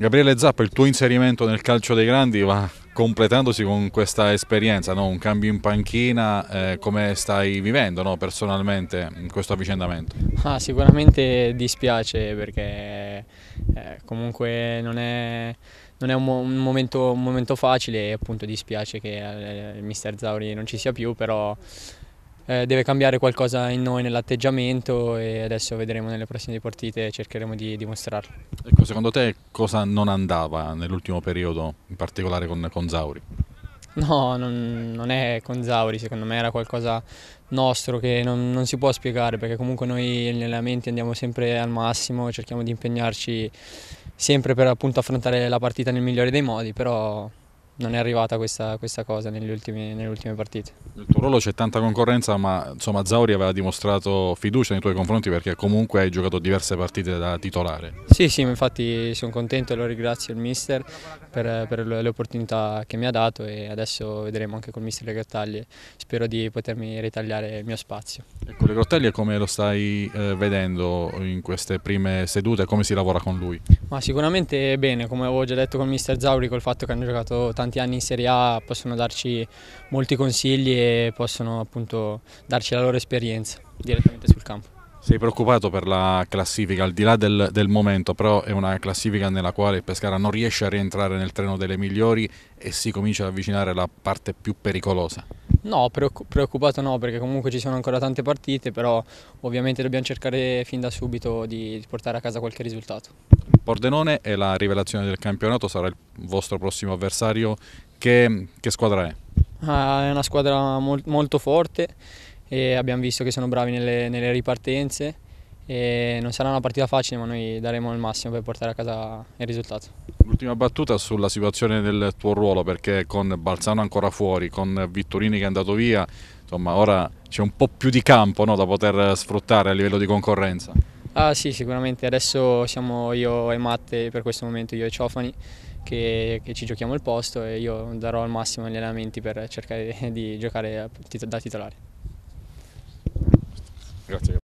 Gabriele Zappa, il tuo inserimento nel calcio dei grandi va completandosi con questa esperienza, no? un cambio in panchina, eh, come stai vivendo no? personalmente questo avvicendamento? Ah, sicuramente dispiace perché eh, comunque non è, non è un, mo un, momento, un, momento, facile e appunto dispiace che il eh, mister Zauri non ci sia più, però eh, deve cambiare qualcosa in noi nell'atteggiamento e adesso vedremo nelle prossime partite e cercheremo di dimostrarlo. Ecco, secondo te cosa non andava nell'ultimo periodo, in particolare con, con Zauri? No, non, non, è con Zauri, secondo me era qualcosa nostro che non, non si può spiegare perché comunque noi negli allenamenti andiamo sempre al massimo, cerchiamo di impegnarci sempre per appunto affrontare la partita nel migliore dei modi, però non è arrivata questa, questa cosa nelle ultime, nelle ultime, partite. Nel tuo ruolo c'è tanta concorrenza, ma insomma, Zauri aveva dimostrato fiducia nei tuoi confronti perché comunque hai giocato diverse partite da titolare. Sì, sì, infatti sono contento e lo ringrazio il mister per, per le opportunità che mi ha dato e adesso vedremo anche col mister le Gattaglie. Spero di potermi ritagliare il mio spazio con le Rotelli e come lo stai eh, vedendo in queste prime sedute, come si lavora con lui? Ma sicuramente bene, come avevo già detto con Mister Zauri, col fatto che hanno giocato tanti anni in Serie A possono darci molti consigli e possono appunto darci la loro esperienza direttamente sul campo. Sei preoccupato per la classifica, al di là del, del, momento, però è una classifica nella quale il Pescara non riesce a rientrare nel treno delle migliori e si comincia ad avvicinare alla parte più pericolosa. No, preoccupato no, perché comunque ci sono ancora tante partite, però ovviamente dobbiamo cercare fin da subito di portare a casa qualche risultato. Pordenone è la rivelazione del campionato, sarà il vostro prossimo avversario. Che, che squadra è? Ah, è una squadra mol molto forte e abbiamo visto che sono bravi nelle, nelle ripartenze e non sarà una partita facile ma noi daremo il massimo per portare a casa il risultato. L'ultima battuta sulla situazione del tuo ruolo perché con Balzano ancora fuori, con Vittorini che è andato via, insomma ora c'è un po' più di campo no, da poter sfruttare a livello di concorrenza. Ah sì sicuramente, adesso siamo io e Matte, per questo momento io e Ciofani che, che ci giochiamo il posto e io darò il massimo agli allenamenti per cercare di giocare da titolare. Grazie.